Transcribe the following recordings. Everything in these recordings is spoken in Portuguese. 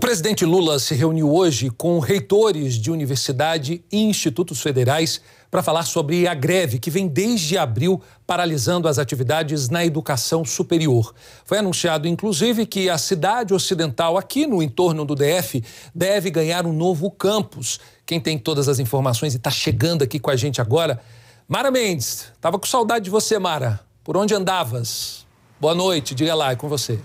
presidente Lula se reuniu hoje com reitores de universidade e institutos federais para falar sobre a greve que vem desde abril paralisando as atividades na educação superior. Foi anunciado, inclusive, que a cidade ocidental, aqui no entorno do DF, deve ganhar um novo campus. Quem tem todas as informações e está chegando aqui com a gente agora, Mara Mendes. Estava com saudade de você, Mara. Por onde andavas? Boa noite, diga lá, é com você.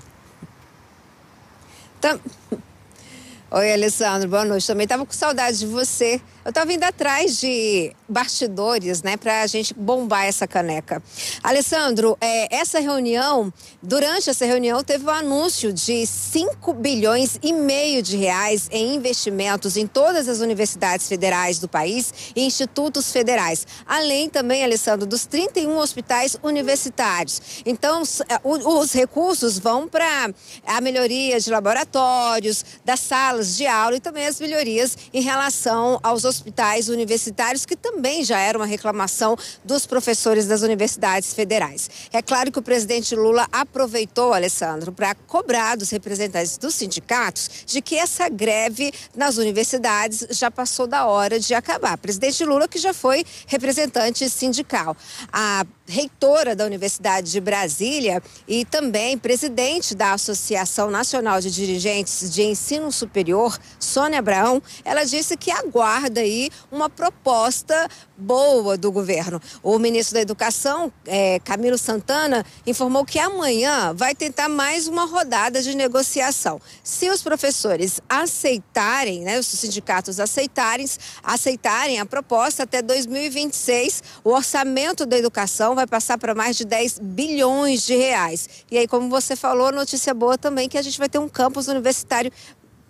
Oi, Alessandro, boa noite. Também estava com saudade de você. Eu estava indo atrás de bastidores, né, para a gente bombar essa caneca. Alessandro, é, essa reunião, durante essa reunião, teve o um anúncio de 5 bilhões e meio de reais em investimentos em todas as universidades federais do país e institutos federais. Além também, Alessandro, dos 31 hospitais universitários. Então, é, os recursos vão para a melhoria de laboratórios, das salas de aula e também as melhorias em relação aos hospitais hospitais universitários, que também já era uma reclamação dos professores das universidades federais. É claro que o presidente Lula aproveitou, Alessandro, para cobrar dos representantes dos sindicatos de que essa greve nas universidades já passou da hora de acabar. Presidente Lula, que já foi representante sindical. A reitora da Universidade de Brasília e também presidente da Associação Nacional de Dirigentes de Ensino Superior, Sônia Abraão, ela disse que aguarda aí uma proposta boa do governo. O ministro da Educação, é, Camilo Santana, informou que amanhã vai tentar mais uma rodada de negociação. Se os professores aceitarem, né, os sindicatos aceitarem, aceitarem a proposta até 2026, o orçamento da educação vai passar para mais de 10 bilhões de reais. E aí, como você falou, notícia boa também que a gente vai ter um campus universitário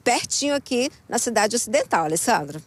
pertinho aqui na cidade ocidental, Alessandro.